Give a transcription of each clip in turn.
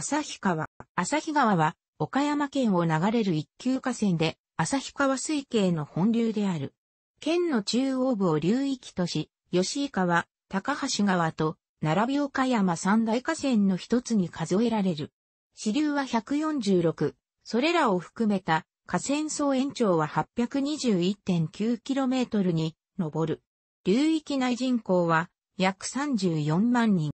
旭川。旭川は、岡山県を流れる一級河川で、旭川水系の本流である。県の中央部を流域とし、吉井川、高橋川と、並び岡山三大河川の一つに数えられる。支流は146、それらを含めた河川総延長は 821.9km に上る。流域内人口は約34万人。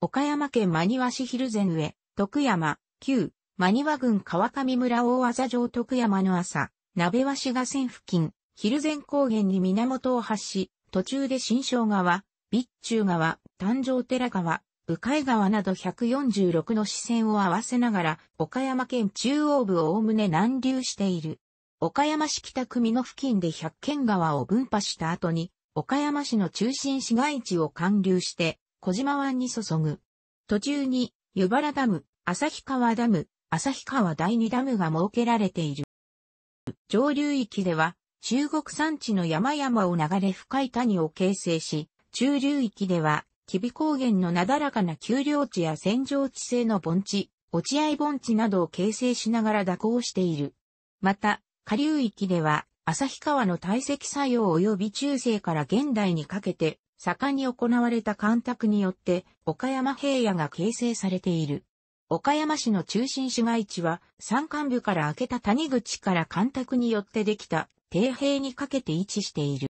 岡山県真庭市昼前上、徳山、旧、真庭郡川上村大技城徳山の朝、鍋和市河川付近、昼前高原に源を発し、途中で新章川、備中川、丹上寺川、鵜飼川など146の支線を合わせながら、岡山県中央部を概ね南流している。岡山市北区美濃付近で百軒川を分派した後に、岡山市の中心市街地を貫流して、小島湾に注ぐ。途中に、湯原ダム、旭川ダム、旭川第二ダムが設けられている。上流域では、中国山地の山々を流れ深い谷を形成し、中流域では、吉備高原のなだらかな丘陵地や戦場地勢の盆地、落合盆地などを形成しながら蛇行している。また、下流域では、旭川の堆積作用及び中世から現代にかけて、盛んに行われた干拓によって岡山平野が形成されている。岡山市の中心市街地は山間部から開けた谷口から干拓によってできた底平にかけて位置している。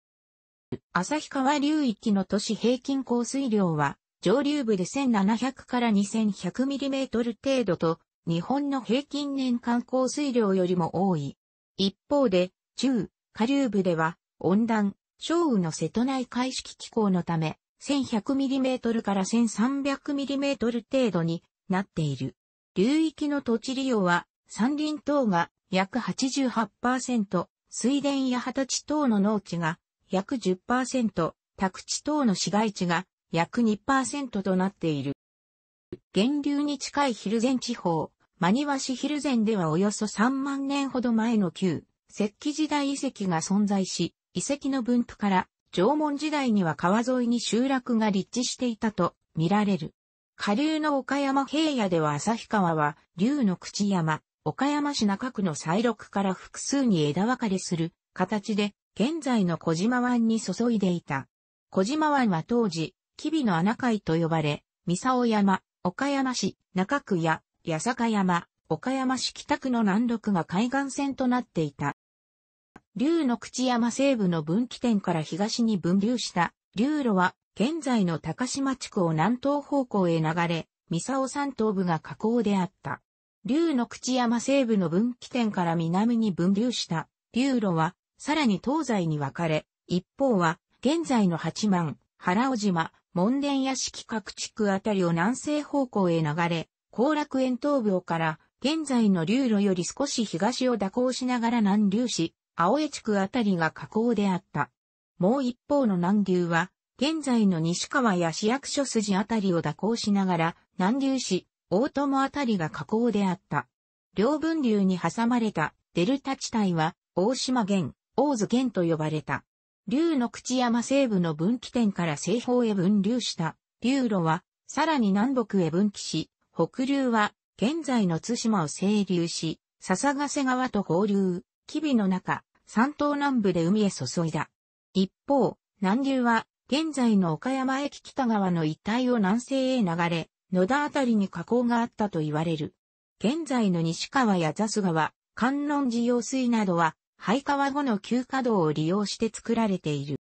旭川流域の都市平均降水量は上流部で1700から2 1 0 0トル程度と日本の平均年間降水量よりも多い。一方で中、下流部では温暖、少雨の瀬戸内海式気候のため、1100mm から 1300mm 程度になっている。流域の土地利用は、山林等が約88%、水田や畑地等の農地が約10%、宅地等の市街地が約2%となっている。源流に近い昼前地方、真庭市昼前ではおよそ3万年ほど前の旧石器時代遺跡が存在し、遺跡の分布から、縄文時代には川沿いに集落が立地していたと見られる。下流の岡山平野では旭川は、竜の口山、岡山市中区の西麓から複数に枝分かれする形で、現在の小島湾に注いでいた。小島湾は当時、吉備の穴海と呼ばれ、三沢山、岡山市、中区や、八坂山、岡山市北区の南麓が海岸線となっていた。竜の口山西部の分岐点から東に分流した流路は現在の高島地区を南東方向へ流れ、三沢山東部が河口であった。竜の口山西部の分岐点から南に分流した流路はさらに東西に分かれ、一方は現在の八幡、原尾島、門田屋敷各地区あたりを南西方向へ流れ、後楽園東部から現在の流路より少し東を蛇行しながら南流し、青江地区あたりが河口であった。もう一方の南流は、現在の西川や市役所筋あたりを蛇行しながら、南流市、大友あたりが河口であった。両分流に挟まれたデルタ地帯は、大島県、大津県と呼ばれた。竜の口山西部の分岐点から西方へ分流した、流路は、さらに南北へ分岐し、北流は、現在の津島を西流し、笹ヶ瀬川と合流、機微の中、山東南部で海へ注いだ。一方、南流は、現在の岡山駅北側の一帯を南西へ流れ、野田あたりに河口があったと言われる。現在の西川や雑川、観音寺用水などは、廃川後の旧河道を利用して作られている。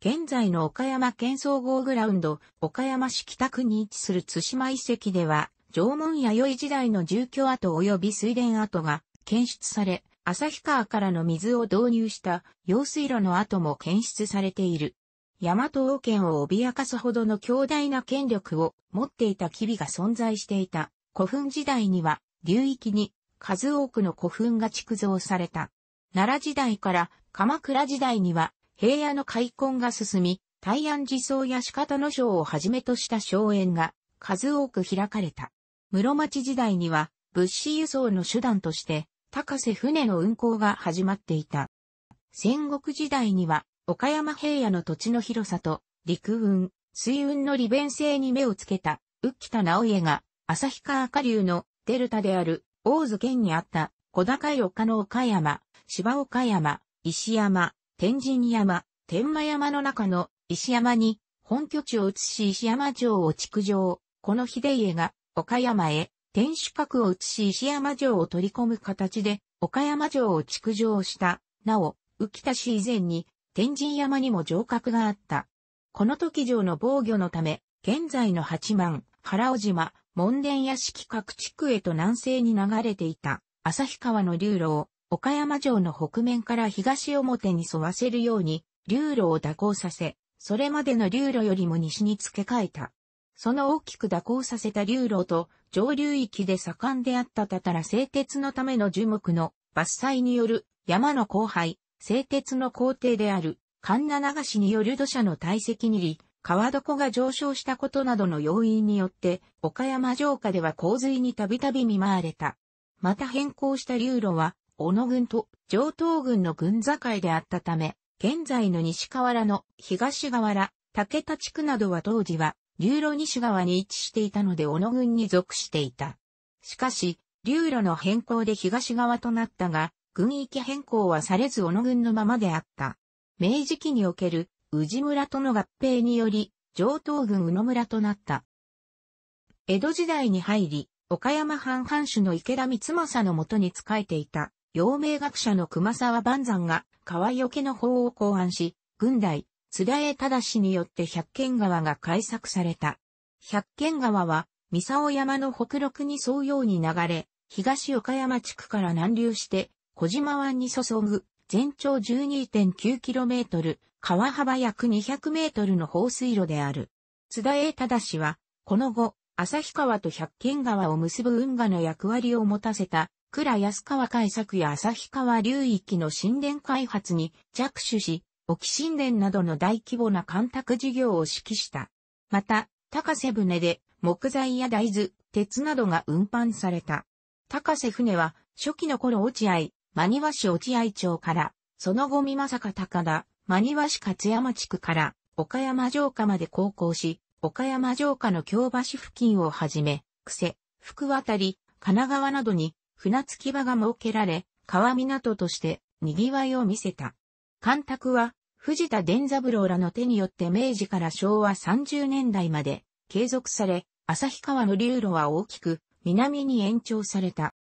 現在の岡山県総合グラウンド、岡山市北区に位置する津島遺跡では、縄文弥生時代の住居跡及び水田跡が検出され、旭川からの水を導入した用水路の跡も検出されている。大和王権を脅かすほどの強大な権力を持っていた機微が存在していた古墳時代には流域に数多くの古墳が築造された。奈良時代から鎌倉時代には平野の開墾が進み、大安寺僧や鹿方の章をはじめとした荘園が数多く開かれた。室町時代には物資輸送の手段として高瀬船の運航が始まっていた。戦国時代には、岡山平野の土地の広さと、陸運、水運の利便性に目をつけた、浮田直家が、旭川下流のデルタである、大津県にあった、小高い丘の岡山、芝岡山、石山、天神山、天満山の中の石山に、本拠地を移し石山城を築城、この秀家が、岡山へ、天守閣を移し石山城を取り込む形で、岡山城を築城した。なお、浮田市以前に、天神山にも城郭があった。この時城の防御のため、現在の八幡、原尾島、門田屋敷各地区へと南西に流れていた、旭川の流路を、岡山城の北面から東表に沿わせるように、流路を蛇行させ、それまでの流路よりも西に付け替えた。その大きく蛇行させた流路と、上流域で盛んであったたたら製鉄のための樹木の伐採による山の荒廃、製鉄の工程である、神奈流しによる土砂の堆積にり、川床が上昇したことなどの要因によって、岡山城下では洪水にたびたび見舞われた。また変更した流路は、小野郡と上東郡の郡境であったため、現在の西河原の東河原、竹田地区などは当時は流路西側に位置していたので小野軍に属していた。しかし、流路の変更で東側となったが、軍域変更はされず小野軍のままであった。明治期における宇治村との合併により、上東軍宇野村となった。江戸時代に入り、岡山藩藩主の池田光政のもとに仕えていた、陽明学者の熊沢万山が、川除の法を考案し、軍代、津田江忠氏によって百軒川が開作された。百軒川は、三沢山の北麓に沿うように流れ、東岡山地区から南流して、小島湾に注ぐ、全長 12.9km、川幅約 200m の放水路である。津田栄忠氏は、この後、旭川と百軒川を結ぶ運河の役割を持たせた、倉安川開削や旭川流域の神殿開発に着手し、沖神殿などの大規模な干拓事業を指揮した。また、高瀬船で木材や大豆、鉄などが運搬された。高瀬船は初期の頃落合、真庭市落合町から、その後美正か高田、真庭市勝山地区から、岡山城下まで航行し、岡山城下の京橋付近をはじめ、癖、福渡り、神奈川などに船着き場が設けられ、川港として賑わいを見せた。干拓は藤田伝三郎らの手によって明治から昭和30年代まで継続され、旭川の流路は大きく南に延長された。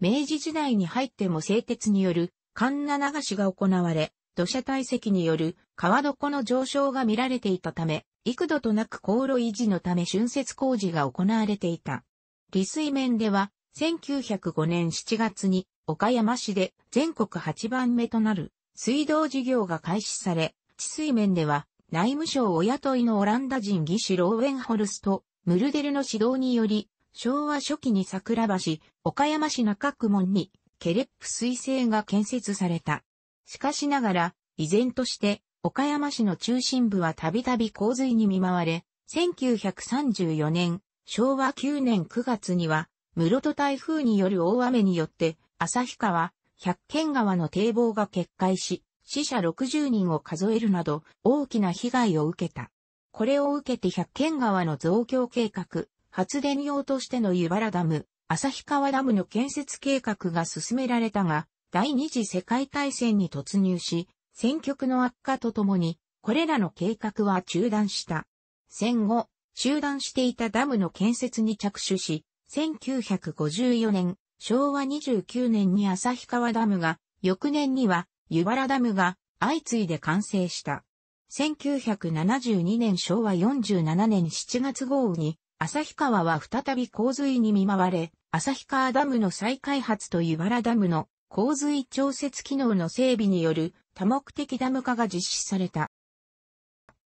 明治時代に入っても製鉄によるンナ流しが行われ、土砂堆積による川床の上昇が見られていたため、幾度となく航路維持のため浚渫工事が行われていた。利水面では、1905年7月に岡山市で全国8番目となる水道事業が開始され、治水面では内務省お雇いのオランダ人技師ローウェンホルスト、ムルデルの指導により、昭和初期に桜橋、岡山市中区門に、ケレップ水星が建設された。しかしながら、依然として、岡山市の中心部はたびたび洪水に見舞われ、1934年、昭和9年9月には、室戸台風による大雨によって、旭川、百軒川の堤防が決壊し、死者60人を数えるなど大きな被害を受けた。これを受けて百軒川の増強計画、発電用としての湯原ダム、旭川ダムの建設計画が進められたが、第二次世界大戦に突入し、戦局の悪化とともに、これらの計画は中断した。戦後、中断していたダムの建設に着手し、1954年、昭和29年に旭川ダムが、翌年には湯原ダムが相次いで完成した。1972年昭和47年7月豪雨に、旭川は再び洪水に見舞われ、旭川ダムの再開発と湯原ダムの洪水調節機能の整備による多目的ダム化が実施された。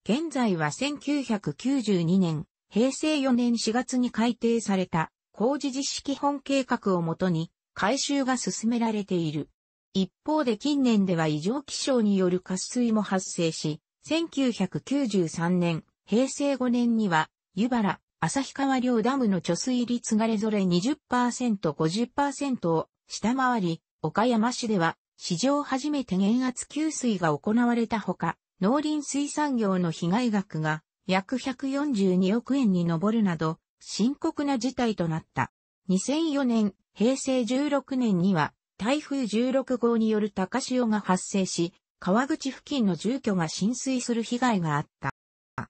現在は1992年、平成4年4月に改定された工事実施基本計画をもとに改修が進められている。一方で近年では異常気象による渇水も発生し、1993年、平成5年には、湯原、旭川両ダムの貯水率がれぞれ 20%50% を下回り、岡山市では史上初めて減圧給水が行われたほか、農林水産業の被害額が約142億円に上るなど、深刻な事態となった。2004年、平成16年には、台風16号による高潮が発生し、川口付近の住居が浸水する被害があった。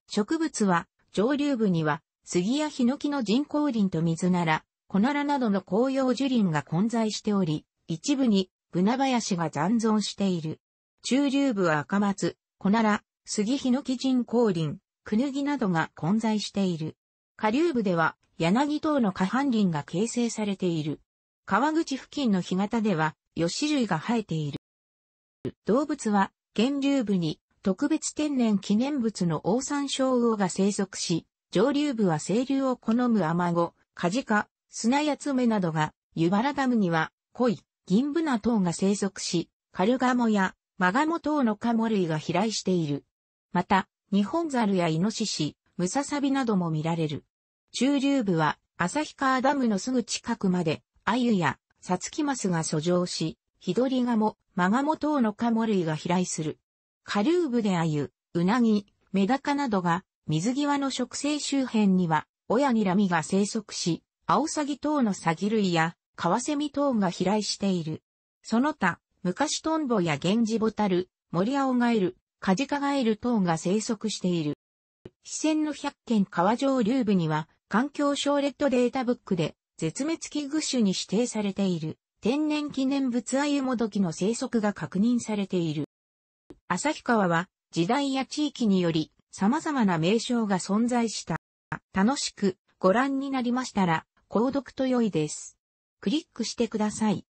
植物は、上流部には、杉やヒノキの人工林と水なら、コナラなどの紅葉樹林が混在しており、一部に、ブナ林が残存している。中流部は赤松、コナラ、杉ヒノキ人工林、クヌギなどが混在している。下流部では柳等の下半林が形成されている。川口付近の干潟では、ヨシ類が生えている。動物は、源流部に特別天然記念物のオオサンショウウオが生息し、上流部は清流を好むアマゴ、カジカ、砂やツメなどが、湯原ダムには、濃い、銀ブナ等が生息し、カルガモやマガモ等のカモ類が飛来している。また、ニホンザルやイノシシ、ムササビなども見られる。中流部は旭川ダムのすぐ近くまで、アユやサツキマスが遡上し、ヒドリガモ、マガモ等のカモ類が飛来する。下流部でアユ、ウナギ、メダカなどが、水際の植生周辺には、親にラミが生息し、アオサギ等のサギ類や、カワセミ等が飛来している。その他、昔トンボやゲンジボタル、モリアオガエル、カジカガエル等が生息している。非線の百軒川上流部には、環境省レッドデータブックで、絶滅危惧種に指定されている、天然記念物アユモドキの生息が確認されている。旭川は、時代や地域により、様々な名称が存在した。楽しくご覧になりましたら、購読と良いです。クリックしてください。